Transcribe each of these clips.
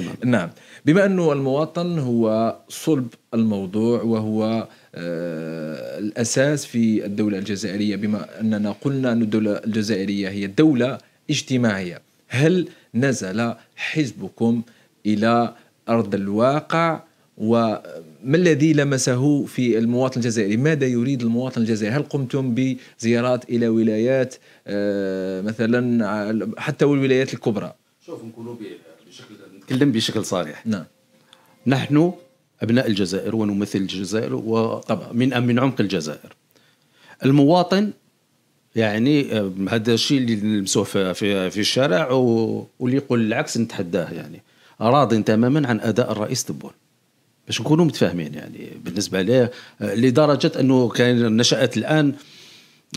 تمام. نعم بما أنه المواطن هو صلب الموضوع وهو آه، الأساس في الدولة الجزائرية بما أننا قلنا أن الدولة الجزائرية هي دولة اجتماعية هل نزل حزبكم إلى أرض الواقع وما الذي لمسه في المواطن الجزائري ماذا يريد المواطن الجزائري هل قمتم بزيارات إلى ولايات آه، مثلا حتى الولايات الكبرى شوف نكونوا بشكل نتكلم بشكل صريح نعم نحن ابناء الجزائر ونمثل الجزائر ومن من عمق الجزائر المواطن يعني آه، هذا الشيء اللي نلمسوه في, في, في الشارع واللي يقول العكس نتحداه يعني راض تماما عن اداء الرئيس تبون باش نكونوا متفاهمين يعني بالنسبه ليه آه، لدرجه انه كان نشات الان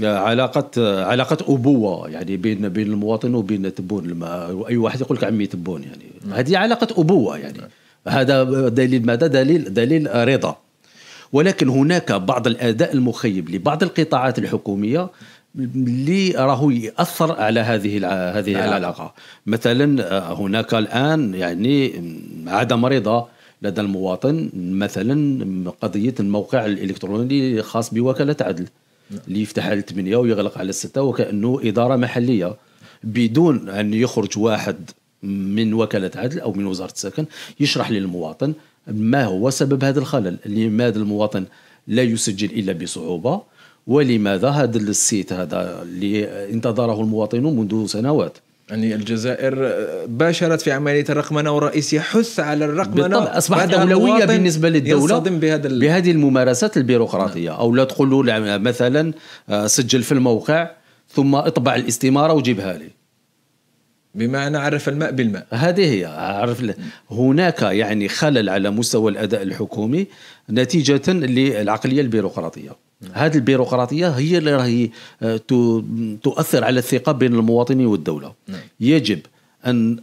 آه، علاقة علاقة أبوة يعني بين بين المواطن وبين تبون اي واحد يقول لك عمي تبون يعني هذه علاقة أبوة يعني هذا دليل ماذا دليل دليل رضا ولكن هناك بعض الأداء المخيب لبعض القطاعات الحكومية اللي راهو ياثر على هذه هذه العلاقه, نعم. العلاقة. مثلا هناك الان يعني عدم رضا لدى المواطن مثلا قضيه الموقع الالكتروني الخاص بوكاله عدل نعم. اللي يفتح على 8 ويغلق على 6 وكانه اداره محليه بدون ان يخرج واحد من وكالة عدل أو من وزارة السكن يشرح للمواطن ما هو سبب هذا الخلل لماذا المواطن لا يسجل إلا بصعوبة ولماذا هذا السيت هذا اللي انتظره المواطنون منذ سنوات يعني الجزائر باشرت في عمليه الرقمنه والرئيس يحث على الرقمنه اصبحت اولويه بالنسبه للدوله بهذا ال... بهذه الممارسات البيروقراطيه نعم. او لا تقول له مثلا آه، سجل في الموقع ثم اطبع الاستماره وجيبها لي بمعنى عرف الماء بالماء هذه هي عرف هناك يعني خلل على مستوى الاداء الحكومي نتيجه للعقليه البيروقراطيه هذه البيروقراطيه هي اللي راهي تؤثر على الثقه بين المواطنين والدوله نعم. يجب ان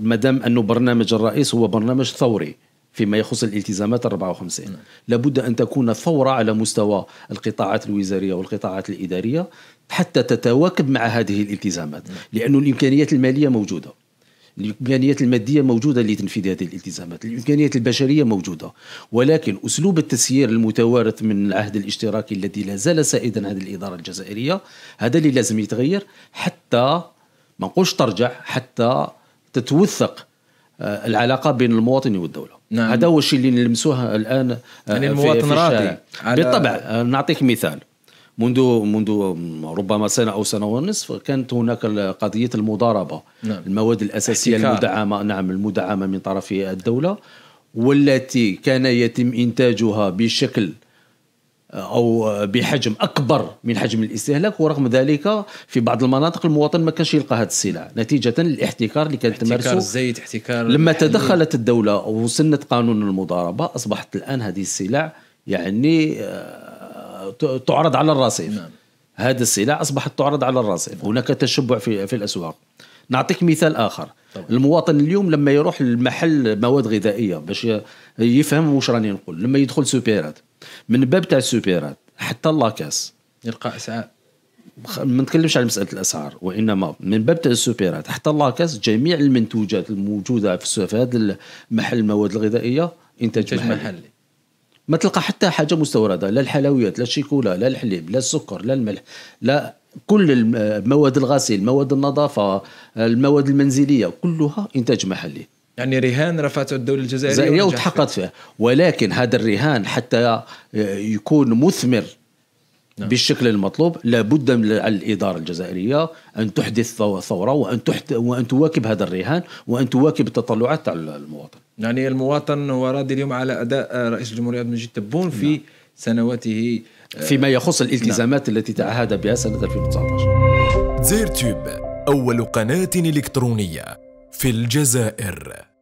ما دام انه برنامج الرئيس هو برنامج ثوري فيما يخص الالتزامات 54 نعم. لابد أن تكون ثورة على مستوى القطاعات الوزارية والقطاعات الإدارية حتى تتواكب مع هذه الالتزامات نعم. لأن الإمكانيات المالية موجودة الامكانيات الماديه موجوده لتنفيذ هذه الالتزامات، الامكانيات البشريه موجوده، ولكن اسلوب التسيير المتوارث من العهد الاشتراكي الذي لا زال سائدا عند الاداره الجزائريه، هذا اللي لازم يتغير حتى ما نقولش ترجع حتى تتوثق آه، العلاقه بين المواطن والدوله. نعم. هذا هو الشيء اللي نلمسوه الان آه، يعني المواطن راضي بالطبع نعطيك مثال منذ منذ ربما سنه او سنه ونصف كانت هناك قضيه المضاربه نعم. المواد الاساسيه احتكار. المدعمه نعم المدعمه من طرف الدوله والتي كان يتم انتاجها بشكل او بحجم اكبر من حجم الاستهلاك ورغم ذلك في بعض المناطق المواطن ما كانش يلقى هذه السلع نتيجه للاحتكار اللي كانت تمارسه احتكار الزيت احتكار لما تدخلت الدوله وسنت قانون المضاربه اصبحت الان هذه السلع يعني آه، تعرض على الرصيف نعم. هذه السلع اصبحت تعرض على الرصيف نعم. هناك تشبع في في الاسواق نعطيك مثال اخر طبعا. المواطن اليوم لما يروح لمحل مواد غذائيه باش يفهم واش راني نقول لما يدخل سوبيرات من باب تاع السوبيرات حتى لاكاس يلقى اسعار ما نتكلمش على مساله الاسعار وانما من باب تاع السوبيرات حتى لاكاس جميع المنتوجات الموجوده في هذا المحل المواد الغذائيه انتاج محلي. محلي ما تلقى حتى حاجه مستورده لا الحلويات لا الشيكولا لا الحليب لا السكر لا الملح لا كل المواد الغسيل مواد النظافه المواد المنزليه كلها انتاج محلي يعني رهان رفعته الدولة الجزائرية وتحققت فيه ولكن هذا الرهان حتى يكون مثمر نعم. بالشكل المطلوب لابد من الإدارة الجزائرية أن تحدث ثورة وأن, تحت وأن تواكب هذا الرهان وأن تواكب التطلعات تاع المواطن يعني المواطن هو راضي اليوم على أداء رئيس الجمهورية عبد المجيد تبون في نعم. سنواته آه، فيما يخص نعم. الالتزامات نعم. التي تعهد بها سنة 2019 زير تيوب أول قناة إلكترونية في الجزائر